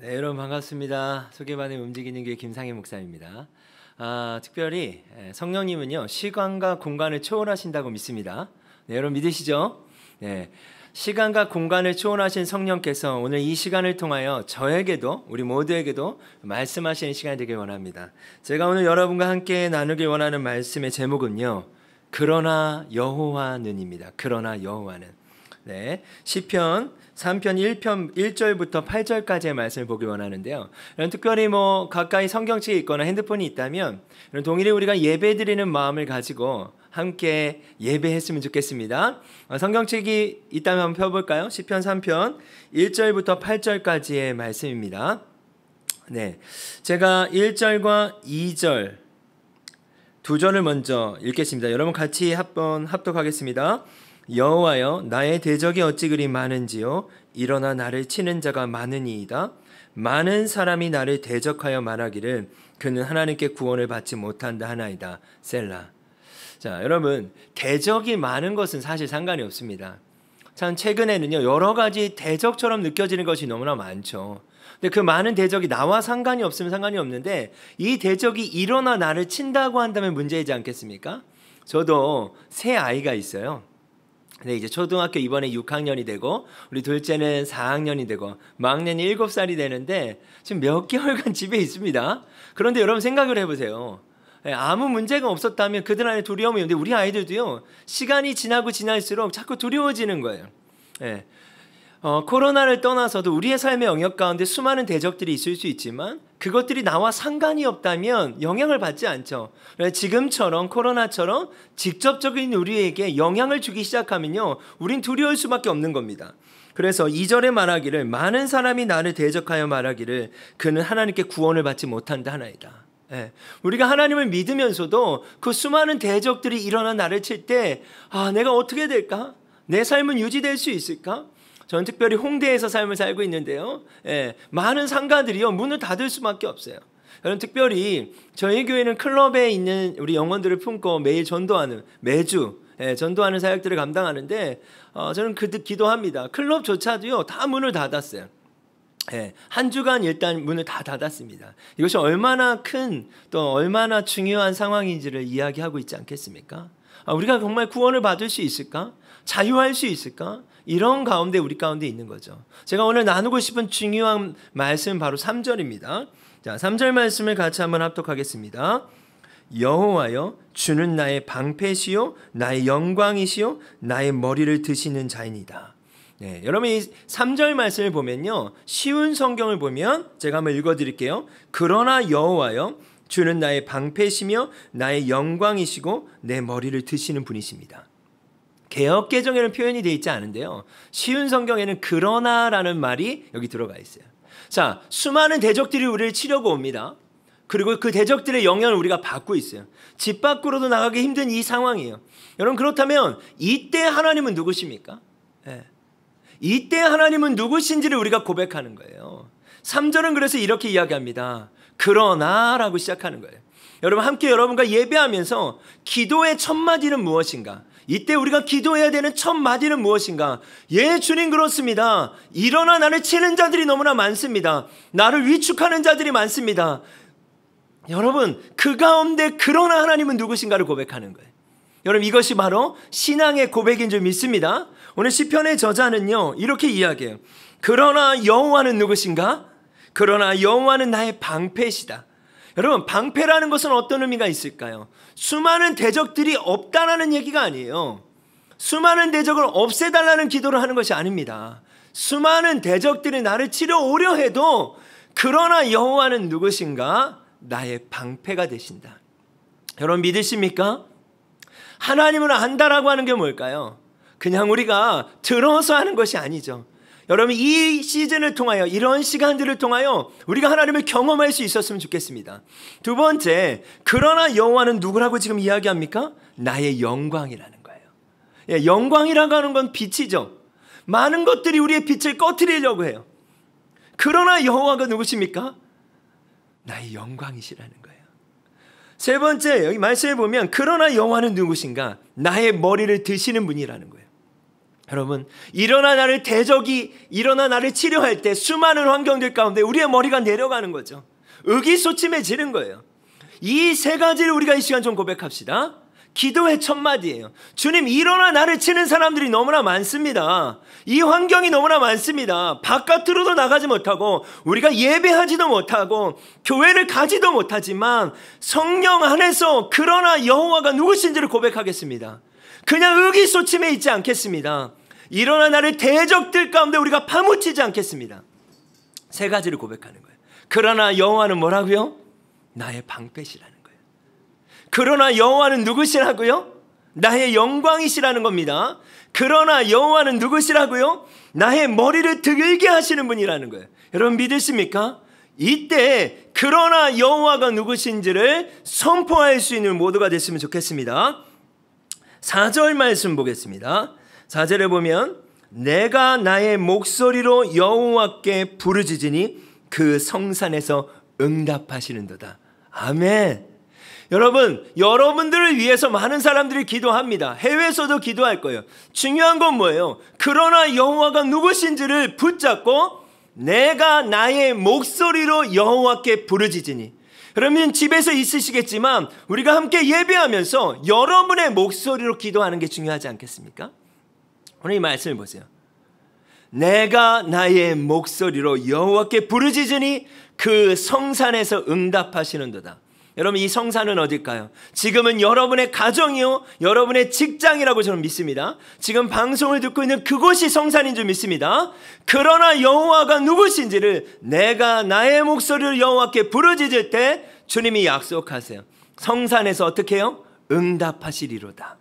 네, 여러분 반갑습니다. 소개만의 움직이는 교회 김상희 목사입니다. 아, 특별히 예, 성령님은요 시간과 공간을 초월하신다고 믿습니다. 네, 여러분 믿으시죠? 네, 시간과 공간을 초월하신 성령께서 오늘 이 시간을 통하여 저에게도 우리 모두에게도 말씀하시는 시간이 되길 원합니다. 제가 오늘 여러분과 함께 나누길 원하는 말씀의 제목은요. 그러나 여호와는입니다. 그러나 여호와는 네, 시편 3편 1편 1절부터 8절까지의 말씀을 보기 원하는데요. 이런 특별히 뭐 가까이 성경책이 있거나 핸드폰이 있다면 이런 동일히 우리가 예배드리는 마음을 가지고 함께 예배했으면 좋겠습니다. 어, 성경책이 있다면 한번 펴볼까요? 10편 3편 1절부터 8절까지의 말씀입니다. 네. 제가 1절과 2절 두 절을 먼저 읽겠습니다. 여러분 같이 한 번 합독하겠습니다. 여호와여 나의 대적이 어찌 그리 많은지요 일어나 나를 치는 자가 많으니이다 많은 사람이 나를 대적하여 말하기를 그는 하나님께 구원을 받지 못한다 하나이다 셀라 자 여러분 대적이 많은 것은 사실 상관이 없습니다 참 최근에는요 여러 가지 대적처럼 느껴지는 것이 너무나 많죠 근데 그 많은 대적이 나와 상관이 없으면 상관이 없는데 이 대적이 일어나 나를 친다고 한다면 문제이지 않겠습니까 저도 새 아이가 있어요 근데 네, 이제 초등학교 이번에 6학년이 되고 우리 둘째는 4학년이 되고 막내는 7살이 되는데 지금 몇 개월간 집에 있습니다. 그런데 여러분 생각을 해보세요. 예, 아무 문제가 없었다면 그들 안에 두려움이 있는데 우리 아이들도요 시간이 지나고 지날수록 자꾸 두려워지는 거예요. 예. 어, 코로나를 떠나서도 우리의 삶의 영역 가운데 수많은 대적들이 있을 수 있지만 그것들이 나와 상관이 없다면 영향을 받지 않죠. 지금처럼 코로나처럼 직접적인 우리에게 영향을 주기 시작하면요. 우린 두려울 수밖에 없는 겁니다. 그래서 이절에 말하기를 많은 사람이 나를 대적하여 말하기를 그는 하나님께 구원을 받지 못한다 하나이다. 예. 우리가 하나님을 믿으면서도 그 수많은 대적들이 일어나 나를 칠 때, 아, 내가 어떻게 될까? 내 삶은 유지될 수 있을까? 저는 특별히 홍대에서 삶을 살고 있는데요. 예, 많은 상가들이요 문을 닫을 수밖에 없어요. 저는 특별히 저희 교회는 클럽에 있는 우리 영혼들을 품고 매일 전도하는 매주 예, 전도하는 사역들을 감당하는데 어, 저는 그 기도합니다. 클럽조차도요 다 문을 닫았어요. 예, 한 주간 일단 문을 다 닫았습니다. 이것이 얼마나 큰 또 얼마나 중요한 상황인지를 이야기하고 있지 않겠습니까? 아, 우리가 정말 구원을 받을 수 있을까? 자유할 수 있을까? 이런 가운데 우리 가운데 있는 거죠. 제가 오늘 나누고 싶은 중요한 말씀 은 바로 3절입니다. 자, 3절 말씀을 같이 한번 합독하겠습니다. 여호와여 주는 나의 방패시요 나의 영광이시요 나의 머리를 드시는 자이니다 네, 여러분 이 3절 말씀을 보면요. 쉬운 성경을 보면 제가 한번 읽어 드릴게요. 그러나 여호와여 주는 나의 방패시며 나의 영광이시고 내 머리를 드시는 분이십니다. 개혁 개정에는 표현이 되어 있지 않은데요. 쉬운 성경에는 그러나라는 말이 여기 들어가 있어요. 자, 수많은 대적들이 우리를 치려고 옵니다. 그리고 그 대적들의 영향을 우리가 받고 있어요. 집 밖으로도 나가기 힘든 이 상황이에요. 여러분 그렇다면 이때 하나님은 누구십니까? 네. 이때 하나님은 누구신지를 우리가 고백하는 거예요. 3절은 그래서 이렇게 이야기합니다. 그러나라고 시작하는 거예요. 여러분 함께 여러분과 예배하면서 기도의 첫 마디는 무엇인가? 이때 우리가 기도해야 되는 첫 마디는 무엇인가? 예, 주님 그렇습니다. 일어나 나를 치는 자들이 너무나 많습니다. 나를 위축하는 자들이 많습니다. 여러분, 그 가운데 그러나 하나님은 누구신가를 고백하는 거예요. 여러분, 이것이 바로 신앙의 고백인 줄 믿습니다. 오늘 시편의 저자는요. 이렇게 이야기해요. 그러나 여호와는 누구신가? 그러나 여호와는 나의 방패시다. 여러분, 방패라는 것은 어떤 의미가 있을까요? 수많은 대적들이 없다라는 얘기가 아니에요. 수많은 대적을 없애달라는 기도를 하는 것이 아닙니다. 수많은 대적들이 나를 치려오려 해도 그러나 여호와는 누구신가? 나의 방패가 되신다. 여러분 믿으십니까? 하나님을 안다라고 하는 게 뭘까요? 그냥 우리가 들어서 하는 것이 아니죠. 여러분 이 시즌을 통하여 이런 시간들을 통하여 우리가 하나님을 경험할 수 있었으면 좋겠습니다. 두 번째, 그러나 여호와는 누구라고 지금 이야기합니까? 나의 영광이라는 거예요. 예, 영광이라고 하는 건 빛이죠. 많은 것들이 우리의 빛을 꺼트리려고 해요. 그러나 여호와가 누구십니까? 나의 영광이시라는 거예요. 세 번째 여기 말씀해 보면 그러나 여호와는 누구신가? 나의 머리를 드시는 분이라는 거예요. 여러분, 일어나 나를 대적이 일어나 나를 치료할 때 수많은 환경들 가운데 우리의 머리가 내려가는 거죠. 의기소침해지는 거예요. 이 세 가지를 우리가 이 시간 좀 고백합시다. 기도의 첫마디예요. 주님, 일어나 나를 치는 사람들이 너무나 많습니다. 이 환경이 너무나 많습니다. 바깥으로도 나가지 못하고, 우리가 예배하지도 못하고, 교회를 가지도 못하지만, 성령 안에서 그러나 여호와가 누구신지를 고백하겠습니다. 그냥 의기소침해 있지 않겠습니다. 일어난 나를 대적들 가운데 우리가 파묻히지 않겠습니다. 세 가지를 고백하는 거예요. 그러나 여호와는 뭐라고요? 나의 방패시라는 거예요. 그러나 여호와는 누구시라고요? 나의 영광이시라는 겁니다. 그러나 여호와는 누구시라고요? 나의 머리를 들게 하시는 분이라는 거예요. 여러분 믿으십니까? 이때 그러나 여호와가 누구신지를 선포할 수 있는 모두가 됐으면 좋겠습니다. 4절 말씀 보겠습니다. 4절에 보면 내가 나의 목소리로 여호와께 부르짖으니 그 성산에서 응답하시는도다. 아멘. 여러분, 여러분들을 위해서 많은 사람들이 기도합니다. 해외에서도 기도할 거예요. 중요한 건 뭐예요? 그러나 여호와가 누구신지를 붙잡고 내가 나의 목소리로 여호와께 부르짖으니 여러분 집에서 있으시겠지만 우리가 함께 예배하면서 여러분의 목소리로 기도하는 게 중요하지 않겠습니까? 오늘 이 말씀을 보세요. 내가 나의 목소리로 여호와께 부르짖으니 그 성산에서 응답하시는도다. 여러분 이 성사는 어딜까요? 지금은 여러분의 가정이요, 여러분의 직장이라고 저는 믿습니다. 지금 방송을 듣고 있는 그곳이 성산인 줄 믿습니다. 그러나 여호와가 누구신지를 내가 나의 목소리를 여호와께 부르짖을 때 주님이 약속하세요. 성산에서 어떻게 해요? 응답하시리로다.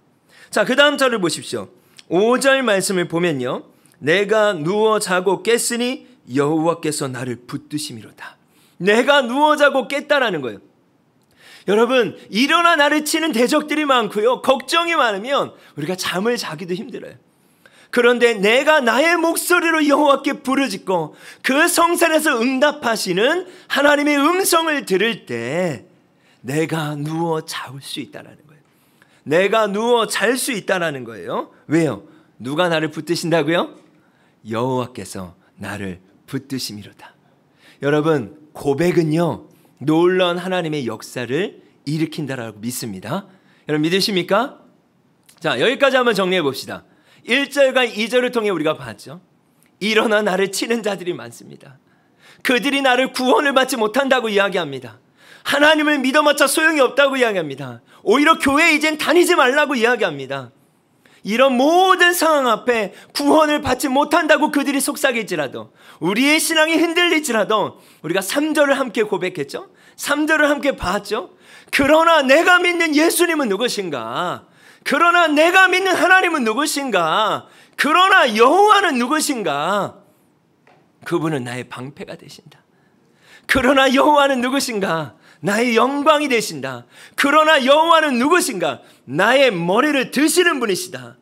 자, 그 다음 절을 보십시오. 5절 말씀을 보면요. 내가 누워 자고 깼으니 여호와께서 나를 붙드심이로다. 내가 누워 자고 깼다라는 거예요. 여러분, 일어나 나를 치는 대적들이 많고요. 걱정이 많으면 우리가 잠을 자기도 힘들어요. 그런데 내가 나의 목소리로 여호와께 부르짖고 그 성산에서 응답하시는 하나님의 음성을 들을 때 내가 누워 자올 수 있다라는 거예요. 내가 누워 잘 수 있다라는 거예요. 왜요? 누가 나를 붙드신다고요? 여호와께서 나를 붙드심이로다. 여러분, 고백은요. 놀라운 하나님의 역사를 일으킨다라고 믿습니다. 여러분 믿으십니까? 자, 여기까지 한번 정리해 봅시다. 1절과 2절을 통해 우리가 봤죠. 일어나 나를 치는 자들이 많습니다. 그들이 나를 구원을 받지 못한다고 이야기합니다. 하나님을 믿어마자 소용이 없다고 이야기합니다. 오히려 교회에 이젠 다니지 말라고 이야기합니다. 이런 모든 상황 앞에 구원을 받지 못한다고 그들이 속삭일지라도 우리의 신앙이 흔들릴지라도 우리가 3절을 함께 고백했죠. 3절을 함께 봤죠. 그러나 내가 믿는 예수님은 누구신가? 그러나 내가 믿는 하나님은 누구신가? 그러나 여호와는 누구신가? 그분은 나의 방패가 되신다. 그러나 여호와는 누구신가? 나의 영광이 되신다. 그러나 여호와는 누구신가? 나의 머리를 드시는 분이시다.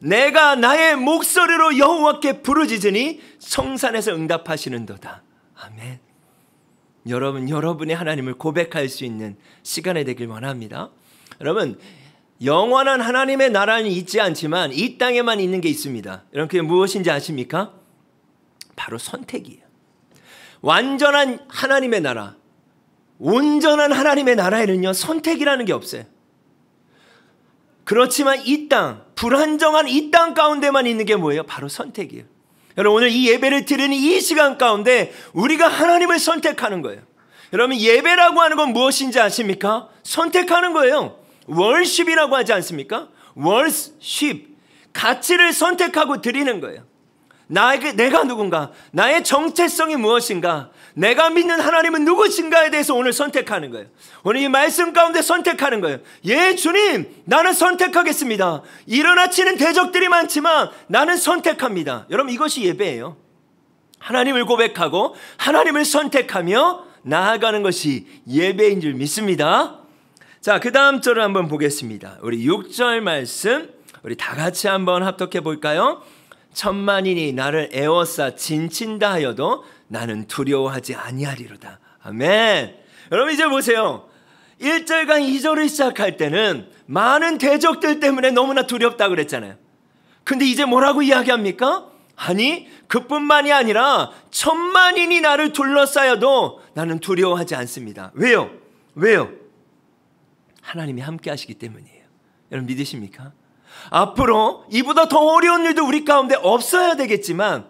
내가 나의 목소리로 여호와께 부르짖으니 성산에서 응답하시는도다. 아멘. 여러분 여러분이 하나님을 고백할 수 있는 시간이 되길 원합니다. 여러분 영원한 하나님의 나라는 있지 않지만 이 땅에만 있는 게 있습니다. 여러분 그게 무엇인지 아십니까? 바로 선택이에요. 완전한 하나님의 나라, 온전한 하나님의 나라에는요, 선택이라는 게 없어요. 그렇지만 이 땅, 불안정한 이 땅 가운데만 있는 게 뭐예요? 바로 선택이에요. 여러분, 오늘 이 예배를 드리는 이 시간 가운데 우리가 하나님을 선택하는 거예요. 여러분, 예배라고 하는 건 무엇인지 아십니까? 선택하는 거예요. 월십이라고 하지 않습니까? 월십. 가치를 선택하고 드리는 거예요. 나에게, 내가 누군가, 나의 정체성이 무엇인가, 내가 믿는 하나님은 누구신가에 대해서 오늘 선택하는 거예요. 오늘 이 말씀 가운데 선택하는 거예요. 예, 주님, 나는 선택하겠습니다. 일어나치는 대적들이 많지만 나는 선택합니다. 여러분, 이것이 예배예요. 하나님을 고백하고 하나님을 선택하며 나아가는 것이 예배인 줄 믿습니다. 자, 그 다음 절을 한번 보겠습니다. 우리 6절 말씀, 우리 다 같이 한번 합독해 볼까요? 천만인이 나를 애워싸 진친다 하여도 나는 두려워하지 아니하리로다. 아멘. 여러분 이제 보세요. 1절과 2절을 시작할 때는 많은 대적들 때문에 너무나 두렵다 그랬잖아요. 근데 이제 뭐라고 이야기합니까? 아니, 그뿐만이 아니라 천만인이 나를 둘러싸여도 나는 두려워하지 않습니다. 왜요? 왜요? 하나님이 함께 하시기 때문이에요. 여러분 믿으십니까? 앞으로 이보다 더 어려운 일도 우리 가운데 없어야 되겠지만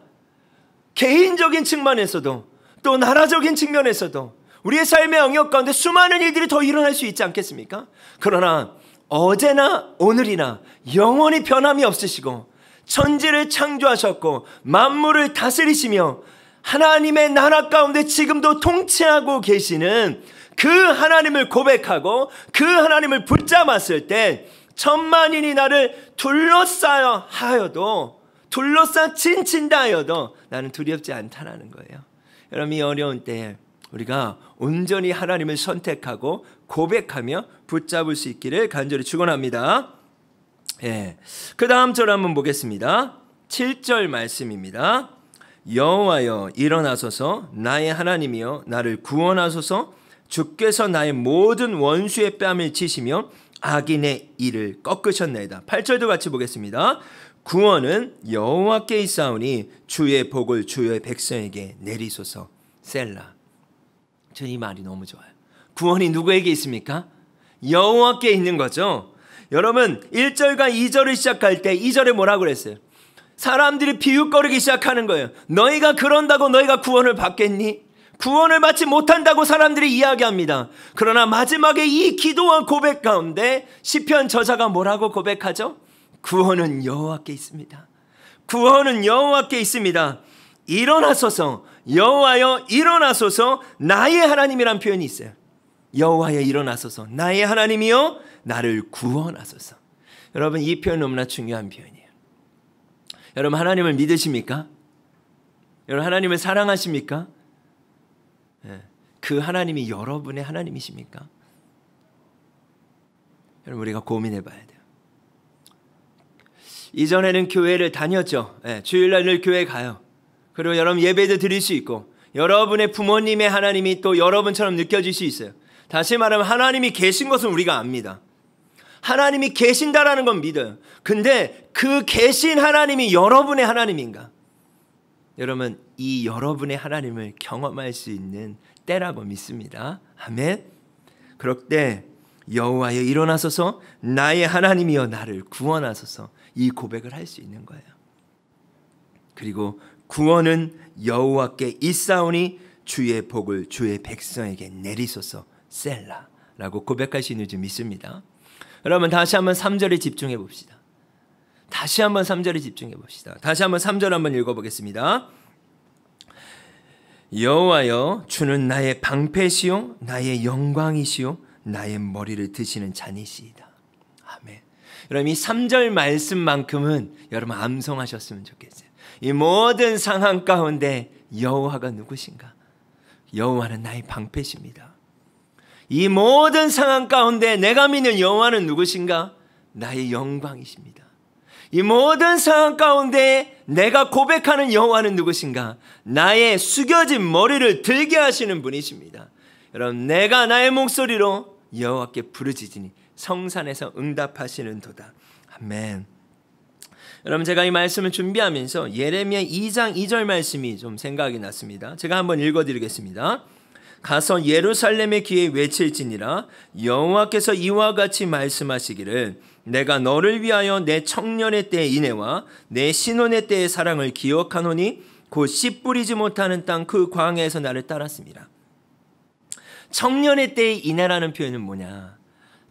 개인적인 측면에서도 또 나라적인 측면에서도 우리의 삶의 영역 가운데 수많은 일들이 더 일어날 수 있지 않겠습니까? 그러나 어제나 오늘이나 영원히 변함이 없으시고 천지를 창조하셨고 만물을 다스리시며 하나님의 나라 가운데 지금도 통치하고 계시는 그 하나님을 고백하고 그 하나님을 붙잡았을 때 천만인이 나를 둘러싸여 하여도 둘러싼친 친다여도 나는 두렵지 않다라는 거예요. 여러분 이 어려운 때에 우리가 온전히 하나님을 선택하고 고백하며 붙잡을 수 있기를 간절히 축원합니다. 예. 그다음 절 한번 보겠습니다. 7절 말씀입니다. 여호와여 일어나소서 나의 하나님이여 나를 구원하소서 주께서 나의 모든 원수의 뺨을 치시며 악인의 이를 꺾으셨나이다. 8절도 같이 보겠습니다. 구원은 여호와께 있사오니 주의 복을 주의 백성에게 내리소서 셀라. 저 이 말이 너무 좋아요. 구원이 누구에게 있습니까? 여호와께 있는 거죠. 여러분 1절과 2절을 시작할 때 2절에 뭐라고 그랬어요? 사람들이 비웃거리기 시작하는 거예요. 너희가 그런다고 너희가 구원을 받겠니? 구원을 받지 못한다고 사람들이 이야기합니다. 그러나 마지막에 이 기도와 고백 가운데 시편 저자가 뭐라고 고백하죠? 구원은 여호와께 있습니다. 구원은 여호와께 있습니다. 일어나소서 여호와여 일어나소서 나의 하나님이란 표현이 있어요. 여호와여 일어나소서 나의 하나님이여 나를 구원하소서. 여러분 이 표현 너무나 중요한 표현이에요. 여러분 하나님을 믿으십니까? 여러분 하나님을 사랑하십니까? 예. 그 하나님이 여러분의 하나님이십니까? 여러분 우리가 고민해 봐야 돼요. 이전에는 교회를 다녔죠. 네, 예, 주일날 늘 교회 가요. 그리고 여러분 예배도 드릴 수 있고 여러분의 부모님의 하나님이 또 여러분처럼 느껴질 수 있어요. 다시 말하면 하나님이 계신 것은 우리가 압니다. 하나님이 계신다라는 건 믿어요. 근데 그 계신 하나님이 여러분의 하나님인가? 여러분, 이 여러분의 하나님을 경험할 수 있는 때라고 믿습니다. 아멘. 그럴 때 여호와여 일어나소서 나의 하나님이여 나를 구원하소서 이 고백을 할 수 있는 거예요. 그리고 구원은 여호와께 있사오니 주의 복을 주의 백성에게 내리소서 셀라라고 고백할 수 있는 줄 믿습니다. 여러분 다시 한번 3절에 집중해 봅시다. 다시 한번 3절에 집중해 봅시다. 다시 한번 3절 한번 읽어 보겠습니다. 여호와여 주는 나의 방패시요 나의 영광이시요 나의 머리를 드시는 자이시다 아멘. 여러분 이 3절 말씀만큼은 여러분 암송하셨으면 좋겠어요. 이 모든 상황 가운데 여호와가 누구신가? 여호와는 나의 방패십니다. 이 모든 상황 가운데 내가 믿는 여호와는 누구신가? 나의 영광이십니다. 이 모든 상황 가운데 내가 고백하는 여호와는 누구신가? 나의 숙여진 머리를 들게 하시는 분이십니다. 여러분, 내가 나의 목소리로 여호와께 부르짖으니 성산에서 응답하시는도다. 아멘. 여러분 제가 이 말씀을 준비하면서 예레미야 2장 2절 말씀이 좀 생각이 났습니다. 제가 한번 읽어 드리겠습니다. 가서 예루살렘의 귀에 외칠지니라 여호와께서 이와 같이 말씀하시기를 내가 너를 위하여 내 청년의 때의 인애와 내 신혼의 때의 사랑을 기억하노니 곧씨 뿌리지 못하는 땅 그 광야에서 나를 따랐습니다. 청년의 때에 인해라는 표현은 뭐냐?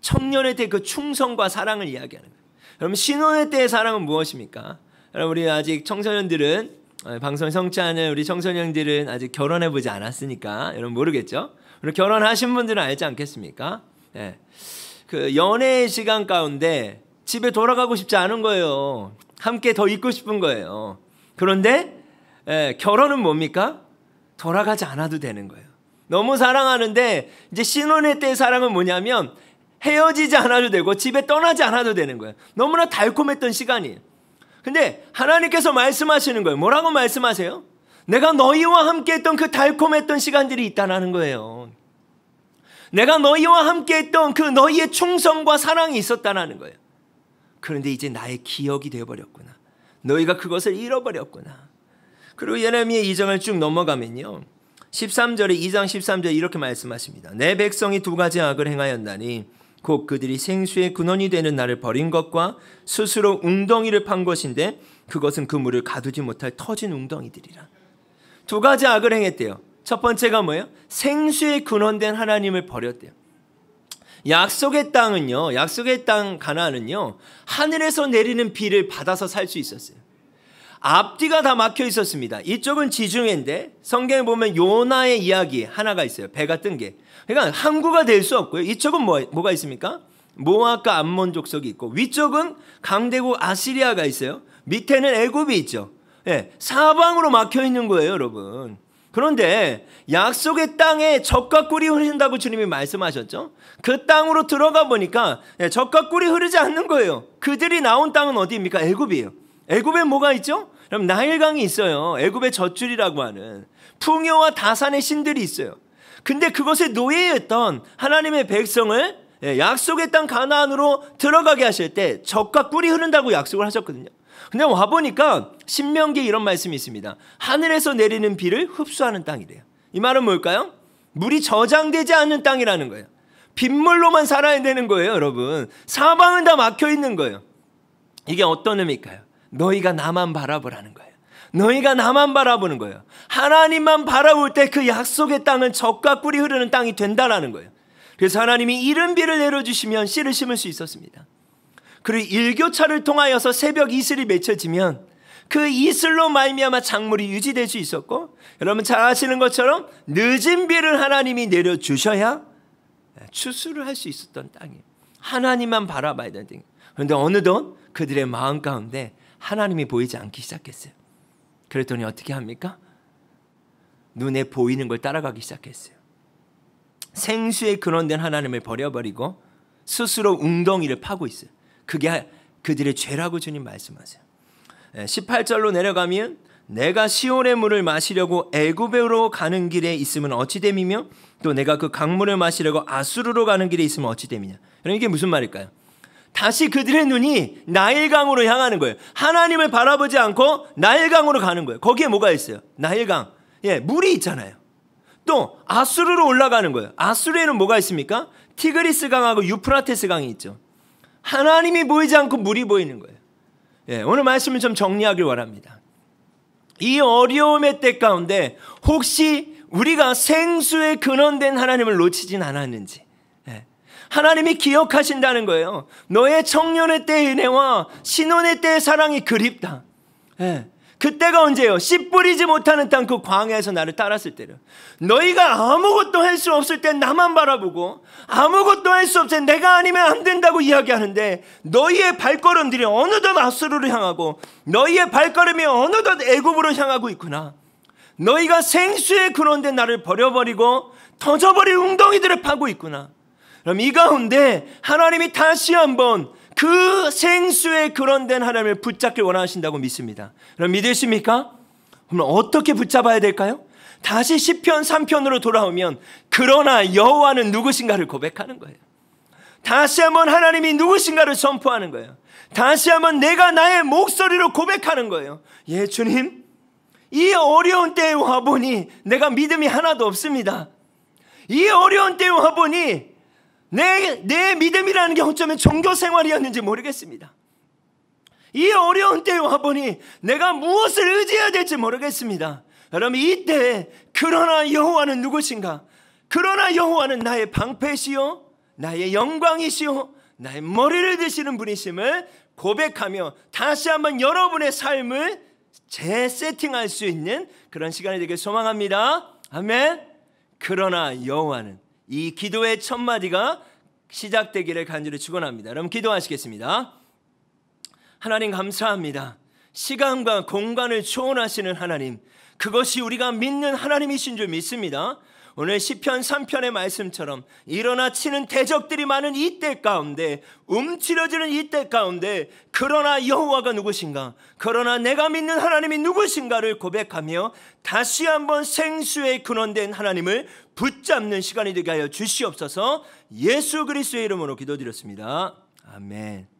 청년의 때 그 충성과 사랑을 이야기하는 거예요. 여러 신혼의 때의 사랑은 무엇입니까? 여러분 우리 아직 청소년들은 어, 방송 성취하는 우리 청소년들은 아직 결혼해 보지 않았으니까 여러분 모르겠죠? 우리 결혼하신 분들은 알지 않겠습니까? 예. 그 연애의 시간 가운데 집에 돌아가고 싶지 않은 거예요. 함께 더 있고 싶은 거예요. 그런데 예, 결혼은 뭡니까? 돌아가지 않아도 되는 거예요. 너무 사랑하는데 이제 신혼의 때의 사랑은 뭐냐면 헤어지지 않아도 되고 집에 떠나지 않아도 되는 거예요. 너무나 달콤했던 시간이에요. 근데 하나님께서 말씀하시는 거예요. 뭐라고 말씀하세요? 내가 너희와 함께 했던 그 달콤했던 시간들이 있다라는 거예요. 내가 너희와 함께 했던 그 너희의 충성과 사랑이 있었다라는 거예요. 그런데 이제 나의 기억이 되어버렸구나. 너희가 그것을 잃어버렸구나. 그리고 예레미의 2장을 쭉 넘어가면요. 13절에 2장 13절에 이렇게 말씀하십니다. 내 백성이 두 가지 악을 행하였나니 곧 그들이 생수의 근원이 되는 나를 버린 것과 스스로 웅덩이를 판 것인데 그것은 그 물을 가두지 못할 터진 웅덩이들이라. 두 가지 악을 행했대요. 첫 번째가 뭐예요? 생수의 근원된 하나님을 버렸대요. 약속의 땅은요. 약속의 땅 가나안은요. 하늘에서 내리는 비를 받아서 살 수 있었어요. 앞뒤가 다 막혀 있었습니다. 이쪽은 지중해인데 성경에 보면 요나의 이야기 하나가 있어요. 배가 뜬 게. 그러니까 항구가 될 수 없고요. 이쪽은 뭐, 뭐가 있습니까? 모압과 암몬 족속이 있고 위쪽은 강대국 아시리아가 있어요. 밑에는 애굽이 있죠. 예, 사방으로 막혀 있는 거예요, 여러분. 그런데 약속의 땅에 적과 꿀이 흐른다고 주님이 말씀하셨죠? 그 땅으로 들어가 보니까 적과 예, 꿀이 흐르지 않는 거예요. 그들이 나온 땅은 어디입니까? 애굽이에요. 애굽에 뭐가 있죠? 그럼 나일강이 있어요. 애굽의 젖줄이라고 하는 풍요와 다산의 신들이 있어요. 근데 그것에 노예였던 하나님의 백성을 예, 약속의 땅 가나안으로 들어가게 하실 때 적과 꿀이 흐른다고 약속을 하셨거든요. 근데 와 보니까 신명기 이런 말씀이 있습니다. 하늘에서 내리는 비를 흡수하는 땅이래요. 이 말은 뭘까요? 물이 저장되지 않는 땅이라는 거예요. 빗물로만 살아야 되는 거예요, 여러분. 사방은 다 막혀 있는 거예요. 이게 어떤 의미일까요? 너희가 나만 바라보라는 거예요. 너희가 나만 바라보는 거예요. 하나님만 바라볼 때 그 약속의 땅은 적과 꿀이 흐르는 땅이 된다라는 거예요. 그래서 하나님이 이른 비를 내려주시면 씨를 심을 수 있었습니다. 그리고 일교차를 통하여서 새벽 이슬이 맺혀지면 그 이슬로 말미암아 작물이 유지될 수 있었고 여러분 잘 아시는 것처럼 늦은 비를 하나님이 내려주셔야 추수를 할 수 있었던 땅이에요. 하나님만 바라봐야 되는 땅 그런데 어느덧 그들의 마음 가운데 하나님이 보이지 않기 시작했어요. 그랬더니 어떻게 합니까? 눈에 보이는 걸 따라가기 시작했어요. 생수에 근원된 하나님을 버려버리고 스스로 웅덩이를 파고 있어요. 그게 그들의 죄라고 주님 말씀하세요. 18절로 예, 내려가면 내가 시온의 물을 마시려고 애굽으로 가는 길에 있으면 어찌 됨이며 또 내가 그 강물을 마시려고 아수르로 가는 길에 있으면 어찌 됨이냐. 그럼 이게 무슨 말일까요? 다시 그들의 눈이 나일강으로 향하는 거예요. 하나님을 바라보지 않고 나일강으로 가는 거예요. 거기에 뭐가 있어요? 나일강. 예, 물이 있잖아요. 또 아수르로 올라가는 거예요. 아수르에는 뭐가 있습니까? 티그리스 강하고 유프라테스 강이 있죠. 하나님이 보이지 않고 물이 보이는 거예요. 예, 오늘 말씀을 좀 정리하길 원합니다. 이 어려움의 때 가운데 혹시 우리가 생수에 근원된 하나님을 놓치진 않았는지 하나님이 기억하신다는 거예요. 너의 청년의 때의 은혜와 신혼의 때의 사랑이 그립다. 예. 그때가 언제예요? 씨 뿌리지 못하는 땅 그 광야에서 나를 따랐을 때요. 너희가 아무것도 할 수 없을 때 나만 바라보고 아무것도 할 수 없을 때 내가 아니면 안 된다고 이야기하는데 너희의 발걸음들이 어느덧 아수르를 향하고 너희의 발걸음이 어느덧 애굽으로 향하고 있구나. 너희가 생수에 그런데 나를 버려버리고 터져버린 웅덩이들을 파고 있구나. 그럼 이 가운데 하나님이 다시 한번 그 생수의 그런 된 하나님을 붙잡길 원하신다고 믿습니다. 그럼 믿으십니까? 그럼 어떻게 붙잡아야 될까요? 다시 1 0편 3편으로 돌아오면 그러나 여호와는 누구신가를 고백하는 거예요. 다시 한번 하나님이 누구신가를 선포하는 거예요. 다시 한번 내가 나의 목소리로 고백하는 거예요. 예, 주님. 이 어려운 때에 와보니 내가 믿음이 하나도 없습니다. 이 어려운 때에 와보니 내, 내 믿음이라는 게 어쩌면 종교 생활이었는지 모르겠습니다. 이 어려운 때에 와보니 내가 무엇을 의지해야 될지 모르겠습니다. 여러분 이때 그러나 여호와는 누구신가? 그러나 여호와는 나의 방패시요 나의 영광이시요 나의 머리를 드시는 분이심을 고백하며 다시 한번 여러분의 삶을 재세팅할 수 있는 그런 시간이 되길 소망합니다. 아멘. 그러나 여호와는 이 기도의 첫 마디가 시작되기를 간절히 축원합니다. 여러분 기도하시겠습니다. 하나님 감사합니다. 시간과 공간을 초월하시는 하나님. 그것이 우리가 믿는 하나님이신 줄 믿습니다. 오늘 시편 3편의 말씀처럼 일어나 치는 대적들이 많은 이때 가운데 움츠러지는이때 가운데 그러나 여호와가 누구신가 그러나 내가 믿는 하나님이 누구신가를 고백하며 다시 한번 생수의 근원된 하나님을 붙잡는 시간이 되게 하여 주시옵소서 예수 그리스도의 이름으로 기도드렸습니다. 아멘.